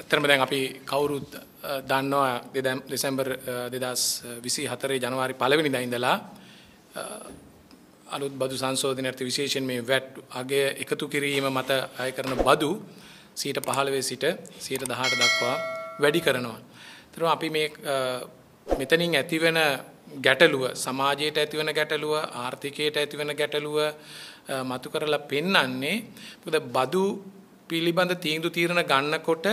එතරම් දැන් අපි කවුරුත් දන්නවා දෙසැම්බර් 2024 ජනවාරි පළවෙනිදා ඉඳලා අලුත් බදු සංශෝධනයට විශේෂයෙන් මේ වැට් අගය එකතු කිරීම මත අය කරන බදු 115 සිට 118 දක්වා වැඩි කරනවා. ඒතර අපි මේ මෙතනින් ඇතිවන ගැටලුව සමාජයට ඇතිවන ගැටලුව ආර්ථිකයට ඇතිවන ගැටලුව මතු කරලා පෙන්වන්නේ මොකද බදු පිළිබඳ තීන්දුව තීරණ ගන්නකොට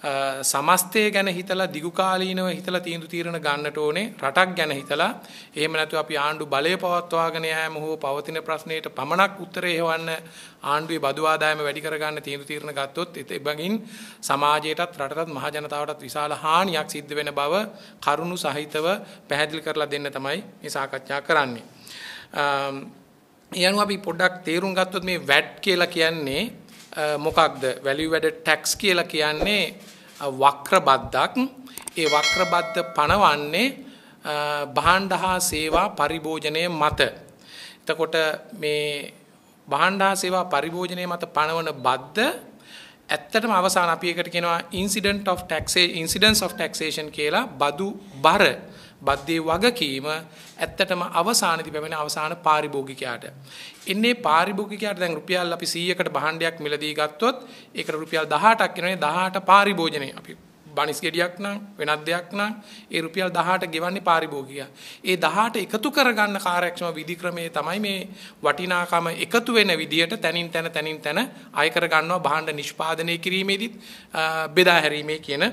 සමස්තය ගැන හිතලා දිගුකාලීනව හිතලා තීන්දුව తీරන ගන්නට ඕනේ රටක් ගැන හිතලා එහෙම නැතුව අපි ආණ්ඩු බලය පවත්වාගෙන යෑම හෝ පවතින ප්‍රශ්නයට පමණක් උත්තරේ හොයන්න ආණ්ඩුවේ බදු ආදායම වැඩි කරගන්න තීන්දුව తీරන ගත්තොත් එබැගින් සමාජයටත් රටටත් මහ ජනතාවටත් විශාල හානියක් සිද්ධ වෙන බව කරුණු සහිතව පැහැදිලි කරලා දෙන්න තමයි මේ සාකච්ඡා කරන්නේ. යනු අපි පොඩ්ඩක් තේරුම් ගත්තොත් මේ වැට් කියලා කියන්නේ මොකක්ද? වැලියු වැඩ ටැක්ස් කියලා කියන්නේ වක්‍ර බද්දක් ඒ වක්‍ර බද්ද පණවන්නේ භාණ්ඩ හා සේවා පරිභෝජනය මත. එතකොට මේ භාණ්ඩ හා සේවා පරිභෝජනය මත පණවන බද්ද ඇත්තටම අවසාන අපි එකට කියනවා incident of taxation incidence of taxation කියලා බදු බර බද්දේ වගකීම ඇත්තටම අවසානයේදී පැමිණ අවසාන පාරිභෝගිකයාට. ඉන්නේ පාරිභෝගිකයාට දැන් රුපියල් අපි 100කට භාණ්ඩයක් මිලදී ගත්තොත් ඒකට රුපියල් 18ක් වෙනනේ 18 පාරිභෝජනේ අපි බණිස් ගෙඩියක් නම් වෙනත් දෙයක් නම් ඒ රුපියල් 18 ගෙවන්නේ පාරිභෝගිකයා. ඒ 18 එකතු කරගන්න කාර්යක්ෂම විධික්‍රමයේ තමයි මේ වටිනාකම එකතු වෙන විදියට තනින් තන තනින් තන අය කරගන්නවා භාණ්ඩ නිෂ්පාදනය කිරීමේදීත් බෙදා හැරීමේ කියන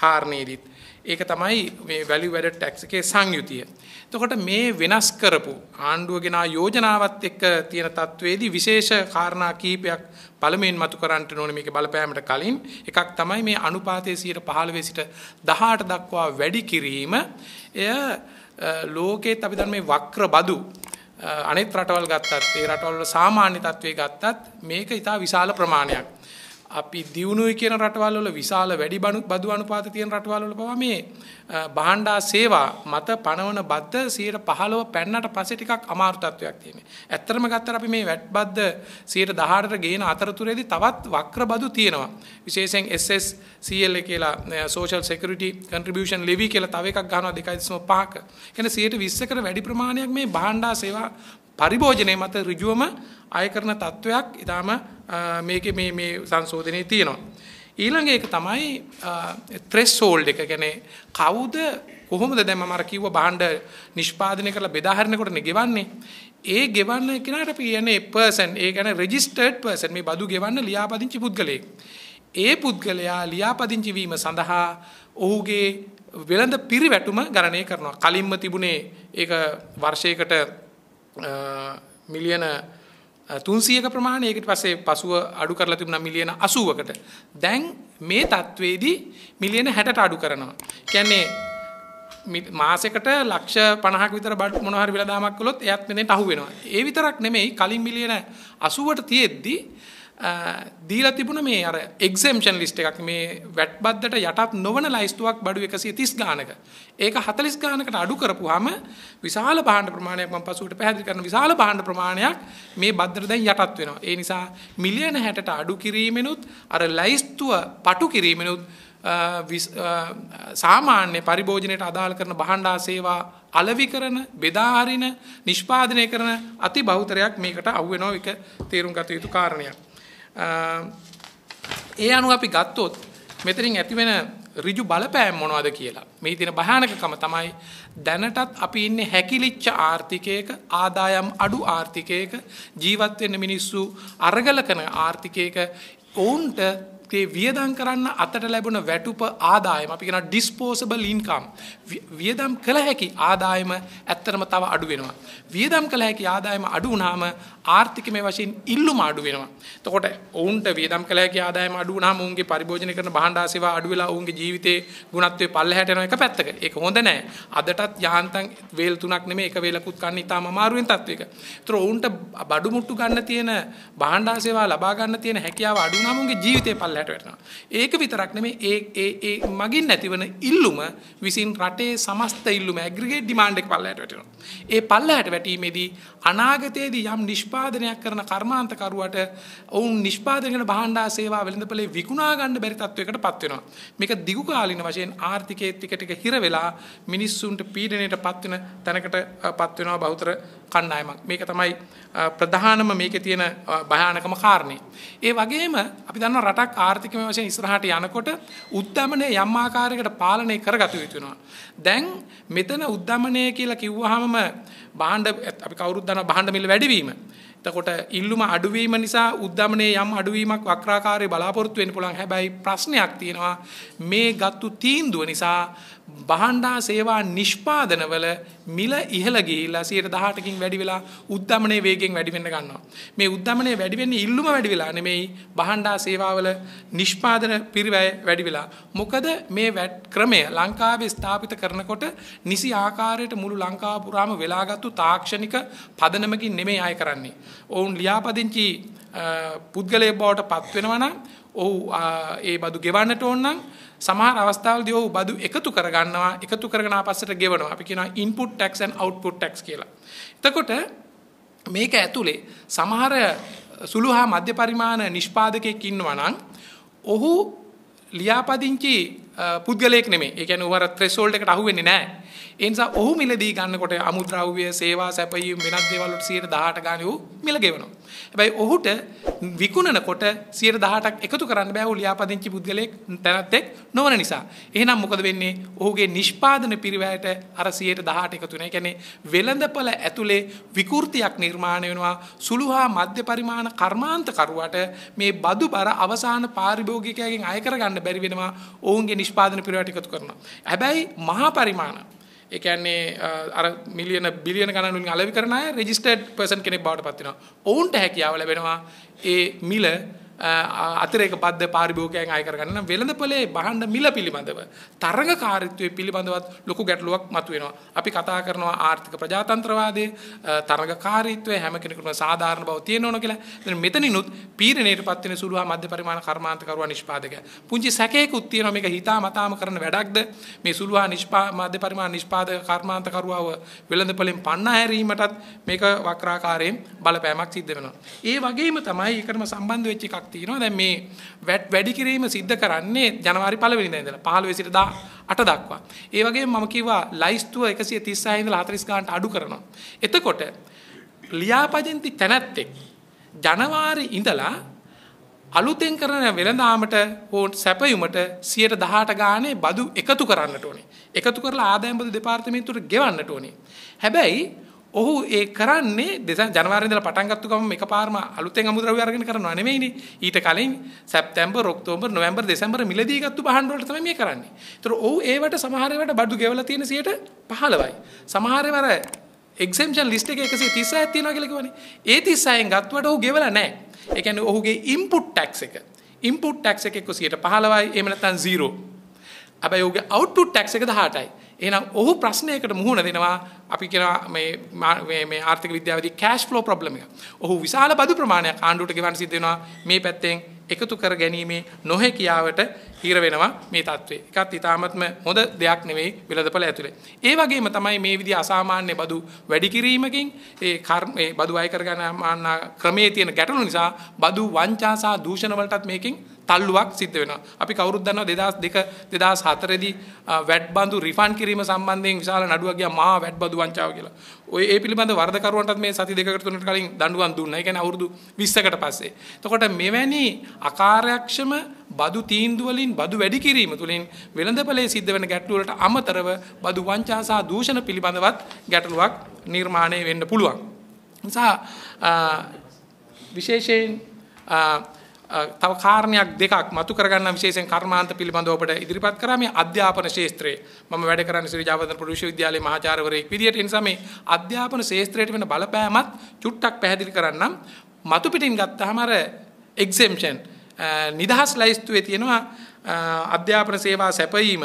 කාරණේදීත් ඒක තමයි මේ වැලියු වැඩ ටැක්ස් එකේ සංයුතිය. එතකොට මේ වෙනස් කරපු ආණ්ඩුවගෙන යෝජනාවත් එක්ක තියෙන තත්වයේදී විශේෂ කාරණා කීපයක් පළමුවෙන් මතු කරන්නට ඕනේ මේක බලපෑමට කලින් එකක් තමයි මේ අනුපාතයේ 15 සිට 18 දක්වා වැඩි කිරීම. එය ලෝකෙත් අපි දන්න මේ වක්‍ර බදු අනෙත් රටවල් ගත්තත් ඒ රටවල් වල සාමාන්‍ය තත්ත්වයේ ගත්තත් මේක ඉතා විශාල ප්‍රමාණයක්. අපි දියුණුවයි කියන රටවල් වල විශාල වැඩි බණු බදු අනුපාත තියෙන රටවල් වල පවා මේ භාණ්ඩා සේවා මත පණවන බද්ද 115 පැන්නට පස්සේ ටිකක් අමාරු තත්වයක් තියෙනවා. ඇත්තටම ගත්තට අපි මේ වැට් බද්ද 118ට ගේන අතරතුරේදී තවත් වක්‍ර බදු තියෙනවා. විශේෂයෙන් SSCL කියලා Social Security Contribution Levy කියලා තව එකක් ගන්නවා 2.5ක. කියන්නේ 120කට වැඩි ප්‍රමාණයක් මේ භාණ්ඩා සේවා පරිභෝජනය මත ඍජුවම අය කරන තත්වයක් ඊටාම මේකේ මේ මේ සංශෝධනයේ තියෙනවා. ඊළඟ එක තමයි ත්‍රෙස්හෝල්ඩ් එක කියන්නේ කවුද කොහොමද දැන් මම අර කිව්ව භාණ්ඩ නිෂ්පාදනය කරලා බෙදා හරිනකොටනේ ගෙවන්නේ. ඒ ගෙවන්න කෙනාට අපි කියන්නේ person ඒ කියන්නේ registered person මේ බදු ගෙවන්න ලියාපදිංචි පුද්ගලයෙක්. ඒ පුද්ගලයා ලියාපදිංචි වීම සඳහා ඔහුගේ වෙළඳ පිරිවැටුම ගණනය කරනවා. කලින්ම තිබුණේ ඒක වර්ෂයකට මිලියන 300ක ප්‍රමාණය ඒකට පස්සේ පසුව අඩු කරලා තිබුණා මිලියන 80කට. දැන් මේ තත්වේදී මිලියන 60ට අඩු කරනවා. කියන්නේ මාසෙකට ලක්ෂ 50ක විතර මොන හරි වෙලාදාමක් කළොත් එයත් මෙතෙන්ට අහු වෙනවා. ඒ විතරක් නෙමෙයි කලින් මිලියන 80ට තියෙද්දී දීලා තිබුණ මේ අර එක්සම්ෂන් ලිස්ට එකක් මේ වැට්බද්දට යටත් නොවන ලයිස්තුවක් බඩු එකසි තිස් ගානක ඒක හතලිස් ගානකට අඩු කරපු හම විශාල බාණ්ඩ ප්‍රමාණයක් ම පසුවට පැදිි කරන විශාල බාණ්ඩ ප්‍රමාණයක් මේ බද්දර දැන් යටත් වෙනවා ඒ නිසා මිලියන හැට අඩු කිරීමෙනුත් අර ලයිස්තුව පටු කිරීමෙනුත් සාමාන්‍ය පරිභෝජනයට අදාළ කරන බහණ්ඩා සේවා අලවි කරන බෙදාහරින නිෂ්පාදනය කරන අති බෞතරයක් මේකට අව්වෙනෝ එක තේරුම් ගත යුතු කාරණයක්. ඒ අනුව අපි ගත්තොත් මෙතනින් ඇතිවෙන ඍජු බලපෑම් මොනවද කියලා. මේ දින භයානකකම තමයි දැනටත් අපි ඉන්නේ හැකිලිච්ච ආර්ථිකයක ආදායම් අඩු ආර්ථිකයක ජීවත් වෙන්න මිනිස්සු අරගල කරන ආර්ථිකයක ඔවුන්ට ඒ වියදම් කරන්න අතට ලැබුණ වැටුප ආදායම අපි කියන ඩිස්පෝසබල් ඉන්කම් වියදම් කළ හැකි ආදායම ඇත්තරම තව අඩු වෙනවා. වියදම් කළ හැකි ආදායම අඩු වුණාම ආර්ථිකමය වශයෙන් ඉල්ලුම අඩු වෙනවා. එතකොට ඔවුන්ට වියදම් කළ හැකි ආදායම අඩු වුණාම ඔවුන්ගේ පරිභෝජනය කරන භාණ්ඩ ආසේවා අඩු වෙලා ඔවුන්ගේ ජීවිතේ ගුණත්වයේ පල්ලෙහාට යන එක පැත්තක. ඒක හොඳ නෑ. අදටත් යාන්තම් වේල් තුනක් නෙමෙයි එක වේලකුත් කන්න ඉතාම අමාරුවෙන් තත්වයක. ඒතර ඔවුන්ට බඩු මුට්ටු ගන්න තියෙන භාණ්ඩ ආසේවා ලබා ගන්න තියෙන හැකියාව අඩු වුණාම ඔවුන්ගේ ජීවිතේ පල්ලෙහාට පල්ලයට වැටෙනවා. ඒක විතරක් නෙමෙයි ඒ ඒ ඒ මගින් නැතිවන ඉල්ලුම විසින් රටේ සමස්ත ඉල්ලුම ඇග්‍රිගේට් ඩිමාන්ඩ් එක පල්ලයට වැටෙනවා. ඒ පල්ලයට වැටීමේදී අනාගතයේදී යම් නිෂ්පාදනයක් කරන කර්මාන්ත කරුවට ඔවුන් නිෂ්පාදනය කරන භාණ්ඩා සේවා වෙළඳපොලේ විකුණා ගන්න බැරි තත්වයකටපත් වෙනවා. මේක දිගු කාලින වශයෙන් ආර්ථිකයේ ටික ටික හිර වෙලා මිනිස්සුන්ට පීඩනයටපත් වෙන තැනකටපත් වෙනවා බහුතර කණ්ඩායමක්. මේක තමයි ප්‍රධානම මේකේ තියෙන භයානකම කාරණේ. ඒ වගේම අපි දන්නවා රටක් ආර්ථිකමය වශයෙන් ඉස්සරහට යනකොට උද්දමනය යම් ආකාරයකට පාලනය කරගත යුතු වෙනවා. දැන් මෙතන උද්දමනය කියලා කිව්වහම භාණ්ඩ අපි කවුරුත් දන්නවා භාණ්ඩ මිල වැඩිවීම. එතකොට ඉල්ලුම අඩුවීම නිසා උද්දමනයේ යම් අඩුවීමක් වක්‍රාකාරයේ බලාපොරොත්තු වෙන්න පුළුවන්. හැබැයි ප්‍රශ්නයක් තියෙනවා මේ ගත්තු තීන්දුව නිසා බහන්ඩා සේවා නිෂ්පාදනවල මිල ඉහළ ගිහිල්ලා 118කින් වැඩි වෙලා උද්දමනයේ වේගයෙන් වැඩි වෙන්න ගන්නවා. මේ උද්දමනයේ වැඩි වෙන්නේ ඉල්ලුම වැඩි වෙලා නෙමෙයි බහන්ඩා සේවාවල නිෂ්පාදන පිරිවැය වැඩි වෙලා. මොකද මේ ක්‍රමය ලංකාවේ ස්ථාපිත කරනකොට නිසි ආකාරයට මුළු ලංකාව පුරාම වෙලාගත්තු තාක්ෂණික පදනමකින් නෙමෙයි ආය කරන්නේ. ඔවුන් ලියාපදිංචි පුද්ගලයෙක් බවට පත් වෙනවා නම් ඔහු ඒ බදු ගෙවන්නට ඕන නම් සමහර අවස්ථාවලදී ඔහු බදු එකතු කරගන්නවා එකතු කරගෙන ආපස්සට ගෙවනවා අපි කියනවා input tax and output tax කියලා. එතකොට මේක ඇතුලේ සමහර සුළු හා මධ්‍ය පරිමාණ නිෂ්පාදකයෙක් ඉන්නවා නම් ඔහු ලියාපදිංචි පුද්ගලයෙක් නෙමෙයි. ඒ කියන්නේ ඌ අර threshold එකට අහු වෙන්නේ නැහැ. ඒ නිසා ඔහු මිලදී ගන්නකොට අමුද්‍රව්‍ය, සේවා සැපයීම් වෙනත් දේවල් වලට 118 ගානේ ඔහු මිල ගෙවනවා. හැබැයි ඔහුට විකුණනකොට 118ක් එකතු කරන්න බෑ ඔහු ලියාපදිංචි පුද්ගලයෙක් තැනත්තෙක් නොවන නිසා. එහෙනම් මොකද වෙන්නේ? ඔහුගේ නිෂ්පාදන පිරිවැයට අර 118 එකතු වෙනවා. ඒ කියන්නේ වෙළඳපළ ඇතුලේ විකෘතියක් නිර්මාණය වෙනවා. සුළු හා මධ්‍ය පරිමාණ කර්මාන්ත කරුවාට මේ බදු බර අවසාන පාරිභෝගිකයගෙන් අය කරගන්න බැරි වෙනවා. ඔවුන්ගේ නිෂ්පාදන පිරිවැයට එකතු කරනවා. හැබැයි මහා පරිමාණ ඒ කියන්නේ අර මිලියන බිලියන ගණන් වලින් අලෙවි කරන අය රෙජිස්ටර්ඩ් පර්සන් කෙනෙක් බවට පත් වෙනවා. ඔවුන්ට හැකියාව ලැබෙනවා ඒ මිල අතිරේක පද්ද පාරිභෝගිකයන් අය කරගන්න වෙළඳපොලේ බහඬ මිල පිළිබඳව තරඟකාරීත්වයේ පිළිබඳවත් ලොකු ගැටලුවක් මතුවෙනවා. අපි කතා කරනවා ආර්ථික ප්‍රජාතන්ත්‍රවාදයේ තරඟකාරීත්වය හැම කෙනෙකුටම සාධාරණ බව තියෙන්න ඕන කියලා. දැන් මෙතනිනුත් පීඩණයටපත් වෙන සුළුවා මධ්‍ය පරිමාණ කර්මාන්තකරුවා නිෂ්පාදකයා. පුංචි සැකයකුත් තියෙනවා මේක හිතා මතාම කරන වැඩක්ද? මේ සුළුවා නිෂ්පා මධ්‍ය පරිමාණ නිෂ්පාදක කර්මාන්තකරුවව වෙළඳපොලෙන් පන්නා හැරීමටත් මේක වක්‍රාකාරයෙන් බලපෑමක් සිද්ධ වෙනවා. ඒ වගේම තමයි ඒකටම සම්බන්ධ වෙච්ච එකක් තියෙනවා. දැන් මේ වැඩි කිරීම සිද්ධ කරන්නේ ජනවාරි 1 වෙනිදා ඉඳලා 15 සිට 18 දක්වා. ඒ වගේම මම කිව්වා ලයිස්තුව 136 ඉඳලා 40 ගානට අඩු කරනවා. එතකොට ලියාපදින්ති තැනැත්තෙක් ජනවාරි ඉඳලා අලුතෙන් කරන වෙළඳාමට හෝ සැපයුමට 118 ගානේ බදු එකතු කරන්නට ඕනේ. එකතු කරලා ආදායම් බදු දෙපාර්තමේන්තුවට ගෙවන්නට ඕනේ. හැබැයි ඔහු ඒ කරන්නේ දෙස ජනවාරි ඉඳලා පටන් ගත්ත ගමන් එකපාරම අලුතෙන් අමුද්‍රව්‍ය අරගෙන කරනවා නෙමෙයිනේ. ඊට කලින් සැප්තැම්බර්, ඔක්තෝබර්, නොවැම්බර්, දෙසැම්බර් මිලදී ගත්ත බහන් වලට තමයි මේ කරන්නේ. ඒතර ඔහු ඒවට සමහර ඒවාට බඩු ගෙවලා තියෙන 15යි. සමහර ඒවාර එක්සෙම්ෂන් ලිස්ට් එකේ 136ක් තියෙනවා කියලා කිව්වනේ. ඒ 36න් ගත්තුවට ඔහු ගෙවලා නැහැ. ඒ කියන්නේ ඔහුගේ ඉන්පුට් ටැක්ස් එක. ඉන්පුට් ටැක්ස් එක 115යි, එහෙම නැත්නම් 0. හැබැයි ඔහුගේ අවුට්පුට් ටැක්ස් එක 18යි. එහෙනම් ඔහු ප්‍රශ්නයකට මුහුණ දෙනවා අපි කියනවා මේ මේ ආර්ථික විද්‍යාවේදී කෑෂ් ෆ්ලෝ ප්‍රොබ්ලම් එක. ඔහු විශාල බදු ප්‍රමාණයක් ආණ්ඩුවට ගෙවන්න සිද්ධ වෙනවා මේ පැත්තෙන් එකතු කර ගැනීමේ නොහැකියාවට හිර වෙනවා මේ தત્ත්වේ. එකත් ඊටාමත්ම හොඳ දෙයක් නෙවෙයි වෙළඳපළ ඇතුලේ. ඒ වගේම තමයි මේ විදිහ අසාමාන්‍ය බදු වැඩි කිරීමකින් ඒ කර්ම ඒ බදු අය කරගන්න ක්‍රමයේ තියෙන ගැටලු නිසා බදු වංචා සහ දූෂණ වලටත් මේකෙන් තල්ලුවක් සිද්ධ වෙනවා. අපි කවුරුත් දන්නවා 2002 2004 දී වැට්බඳු රිෆන්ඩ් කිරීම සම්බන්ධයෙන් විශාල නඩුවක් ගියා මහා වැට්බඳු වංචාව කියලා. ඔය ඒ පිළිබඳ වරදකරුවන්ටත් මේ සති දෙකකට තුනකට කලින් දඬුවම් දුන්නා. ඒ කියන්නේ අවුරුදු 20කට පස්සේ. එතකොට මෙවැනි අකාර්යක්ෂම බදු තීන්දුව වලින් බදු වැඩි කිරීම තුළින් වෙළඳපළේ සිද්ධ වෙන ගැටලුවලට අමතරව බදු වංචා සහ දූෂණ පිළිබඳවත් ගැටලුවක් නිර්මාණය වෙන්න පුළුවන්. නිසා විශේෂයෙන් තව කාරණයක් දෙකක් මතු කරගන්න විශේෂයෙන් කර්මාන්ත පිළිබඳව ඔබට ඉදිරිපත් කරා මේ අධ්‍යාපන ශාස්ත්‍රයේ මම වැඩ කරන්නේ ශ්‍රී ජාවර්ධන ප්‍රොඩි විශ්වවිද්‍යාලයේ මහාචාර්යවරයෙක් විදියට ඒ නිසා මේ අධ්‍යාපන ශාස්ත්‍රයට වෙන බලපෑමත් චුට්ටක් පැහැදිලි කරන්නම් මතු පිටින් ගත්තාම අර exemption නිදහස් ලයිස්තුවේ තියෙනවා අධ්‍යාපන සේවා සැපයීම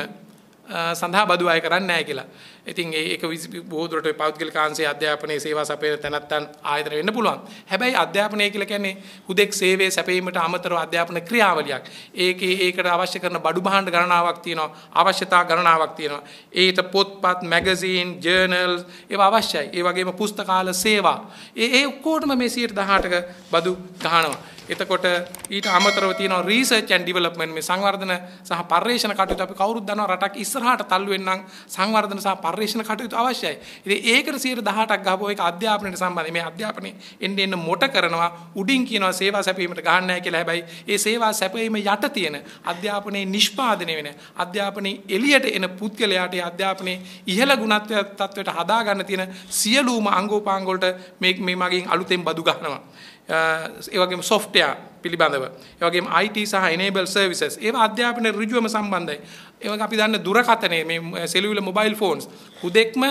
සඳහා බදු අය කරන්නේ නැහැ කියලා. ඉතින් ඒක බොහෝ දුරට පෞද්ගලික කාංශයේ අධ්‍යාපනයේ සේවා සැපයන තැනැත්තන් ආයතන වෙන්න පුළුවන්. හැබැයි අධ්‍යාපනය කියලා කියන්නේ හුදෙක් සේවයේ සැපයීමට අමතරව අධ්‍යාපන ක්‍රියාවලියක්. ඒකේ ඒකට අවශ්‍ය කරන බඩු භාණ්ඩ ගණනාවක් තියෙනවා, අවශ්‍යතා ගණනාවක් තියෙනවා. ඒත පොත්පත්, මැගසින්, ජර්නල් ඒවා අවශ්‍යයි. ඒ වගේම පුස්තකාල සේවා. ඒ ඒ ඔක්කොටම මේ 18ක බදු ගහනවා. එතකොට ඊට අමතරව තියෙනවා රිසර්ච් ඇන්ඩ් ඩිවෙලොප්මන්ට් මේ සංවර්ධන සහ පර්යේෂණ කටයුතු අපි කවුරුත් දන්නවා රටක් ඉස්සරහට තල්ලු වෙන්න සංවර්ධන සහ පර්යේෂණ කටයුතු අවශ්‍යයි. ඉතින් ඒකට 18ක් ගහපුවා ඒක අධ්‍යාපනයට සම්බන්ධයි. මේ අධ්‍යාපනයේ එන්න එන්න මොට කරනවා උඩින් කියනවා සේවා සැපීමට ගහන්න නැහැ කියලා. හැබැයි ඒ සේවා සැපීම යට තියෙන අධ්‍යාපනයේ නිෂ්පාදනය වෙන අධ්‍යාපනයේ එළියට එන පුද්ගලයාට ඒ අධ්‍යාපනයේ ඉහළ ගුණත්වය තත්වයට හදා ගන්න තියෙන සියලුම අංගෝපාංග වලට මේ මේ මගෙන් අලුතෙන් බදු ගන්නවා. ඒවගේ සොෆ්ටයා පිළිබඳව ඒවගේ IT සහ enable services ඒවා අධ්‍යාපනයේ ඍජුවම සම්බන්ධයි ඒවා අපි දන්න දුරකථනයේ මේ සෙලුලර් මොබයිල් ෆෝන්ස් හුදෙක්ම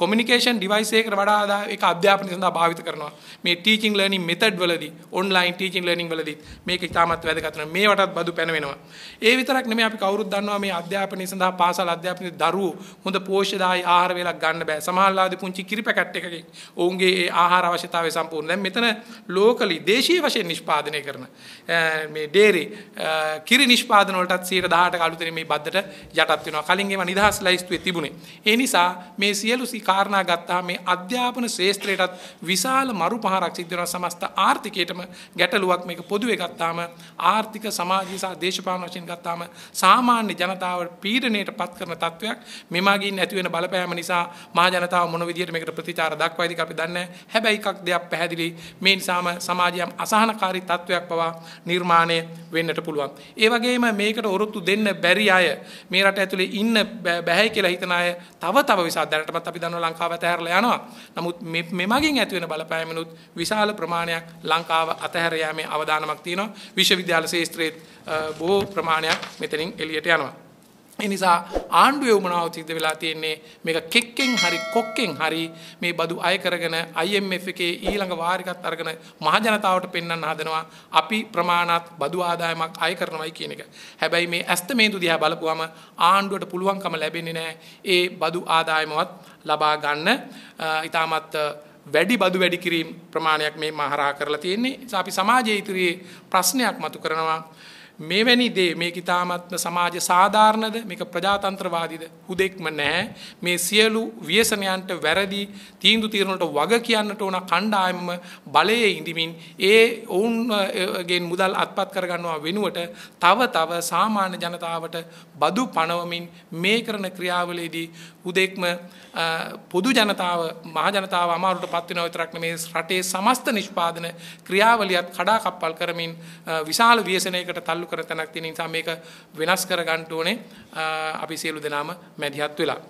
කොමිනිකේෂන් ඩිවයිස් එකකට වඩා ඒක අධ්‍යාපනය සඳහා භාවිත කරනවා. මේ ටීචින් ලර්නින් මෙතඩ් වලදී ඔන්ලයින් ටීචින් ලර්නින් වලදී මේක ඉතාමත් වැදගත් වෙනවා. මේවටත් බදු පැනවෙනවා. ඒ විතරක් නෙමෙයි අපි කවුරුත් දන්නවා මේ අධ්‍යාපනය සඳහා පාසල් අධ්‍යාපනයේ දරුවෝ හොඳ පෝෂ්‍යදායී ආහාර වේලක් ගන්න බෑ. සමහරලාදී පුංචි කිරිපැකට් එකකින් ඔවුන්ගේ ඒ ආහාර අවශ්‍යතාවය සම්පූර්ණ. දැන් මෙතන ලෝකලි දේශීය වශයෙන් නිෂ්පාදනය කරන මේ ඩේරි කිරි නිෂ්පාදන වලටත් 118ක අලුතෙන් මේ බද්දට යටත් වෙනවා. කලින් ඒවා නිදහස් ලයිස්තුවේ තිබුණේ. ඒ නිසා මේ සියලු සි කාරණා ගත්තා මේ අධ්‍යාපන ශේත්‍රයටත් විශාල මරු පහරක් සිද්ධවන සමස්ත ආර්ථිකයටම ගැටලුවක් මේක පොදුවේ ගත්තාම ආර්ථික සමාජසා දේශපාන වශයෙන් ගත්තාම සාමාන්‍ය ජනතාව පීඩනයට පත් කරන තත්ත්වයක් මෙමගින් ඇතිවෙන බලපෑම නිසා මහජනතාව මොන විදිහට මේකට ප්‍රතිචාර දක්වයිද අපි දන්නේ හැබැයි එකක් දෙයක් පැහැදිලි මේ නිසාම සමාජයම් අසහනකාරී තත්ත්වයක් පවා නිර්මාණය වෙන්නට පුළුවන් ඒ වගේම මේකට ඔරොත්තු දෙන්න බැරි අය මේ රට ඇතුලේ ඉන්න බැහැ කියලා හිතන අය තව තව විසාදයටමත් අපි අපි දන්නවා ලංකාව අතහැරලා යනවා. නමුත් මේ මගින් ඇති වෙන බලපෑමනොත් විශාල ප්‍රමාණයක් ලංකාව අතහැර යෑමේ අවදානමක් තියෙනවා. විශ්වවිද්‍යාල ශාස්ත්‍රයේ බොහෝ ප්‍රමාණයක් මෙතනින් එළියට යනවා. එනිසා ආණ්ඩුවේ උමනාව සිද්ධ වෙලා තියෙන්නේ මේක කෙක්කෙන් හරි කොක්කෙන් හරි මේ බදු අය කරගෙන IMF එකේ ඊළඟ වාරිකත් අරගෙන මහජනතාවට පෙන්වන්න හදනවා අපි ප්‍රමාණවත් බදු ආදායමක් අය කරනවයි කියන එක. හැබැයි මේ ඇස්තමේන්තු දිහා බලපුවම ආණ්ඩුවට පුළුවන්කම ලැබෙන්නේ නැහැ ඒ බදු ආදායමවත් ලබා ගන්න. ඊටමත් වැඩි බදු වැඩි කිරීම ප්‍රමාණයක් මේ මහරා කරලා තියෙන්නේ. අපි සමාජයේ ඉදිරියේ ප්‍රශ්නයක් මතු කරනවා. මෙවැනි දේ මේක ඉතාමත්ම සමාජ සාධාරණද මේක ප්‍රජාතන්ත්‍රවාදීද හුදෙක්ම නැහැ මේ සියලු ව්‍යසනයන්ට වැරදි තීන්දු తీරනට වග කියන්නට ඕන කණ්ඩායමම බලයේ ඉඳිමින් ඒ ඔවුන්ගෙන් මුදල් අත්පත් කරගන්නවා වෙනුවට තව තව සාමාන්‍ය ජනතාවට බදු පනවමින් මේ කරන ක්‍රියාවලේදී හුදෙක්ම පොදු ජනතාව මහ ජනතාව අමාරුවට පත් වෙනව විතරක් නෙමේ රටේ සමස්ත නිෂ්පාදන ක්‍රියාවලියත් කඩාකප්පල් කරමින් විශාල ව්‍යසනයකට තල්ලු කරන තැනක් තියෙන නිසා මේක වෙනස් කර ගන්න ඕනේ අපි සියලු දෙනාම මැදිහත් වෙලා